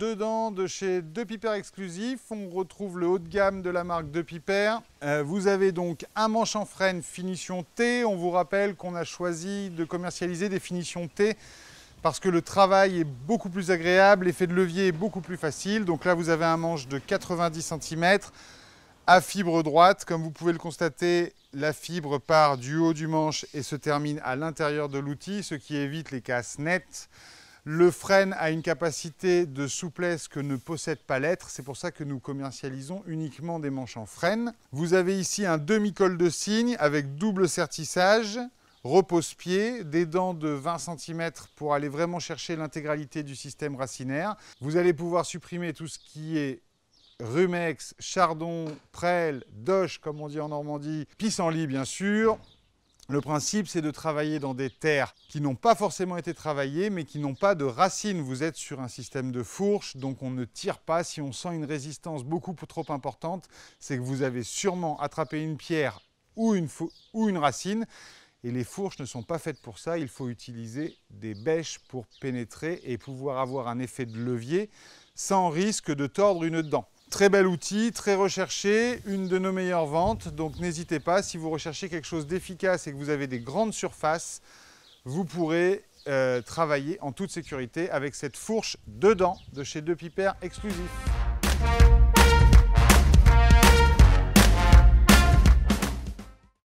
dedans de chez De Piper Exclusif. On retrouve le haut de gamme de la marque De Piper. Euh, vous avez donc un manche en freine finition T. On vous rappelle qu'on a choisi de commercialiser des finitions T parce que le travail est beaucoup plus agréable, l'effet de levier est beaucoup plus facile. Donc là, vous avez un manche de 90 cm à fibre droite. Comme vous pouvez le constater, la fibre part du haut du manche et se termine à l'intérieur de l'outil, ce qui évite les casses nettes. Le frein a une capacité de souplesse que ne possède pas l'être, c'est pour ça que nous commercialisons uniquement des manches en frêne. Vous avez ici un demi-col de cygne avec double sertissage, repose-pied, des dents de 20 cm pour aller vraiment chercher l'intégralité du système racinaire. Vous allez pouvoir supprimer tout ce qui est rumex, chardon, prêle, doche comme on dit en Normandie, pissenlit bien sûr, le principe, c'est de travailler dans des terres qui n'ont pas forcément été travaillées, mais qui n'ont pas de racines. Vous êtes sur un système de fourche, donc on ne tire pas. Si on sent une résistance beaucoup trop importante, c'est que vous avez sûrement attrapé une pierre ou une, ou une racine. Et les fourches ne sont pas faites pour ça. Il faut utiliser des bêches pour pénétrer et pouvoir avoir un effet de levier sans risque de tordre une dent. Très bel outil, très recherché, une de nos meilleures ventes. Donc n'hésitez pas, si vous recherchez quelque chose d'efficace et que vous avez des grandes surfaces, vous pourrez euh, travailler en toute sécurité avec cette fourche dedans de chez Deux Piper exclusif.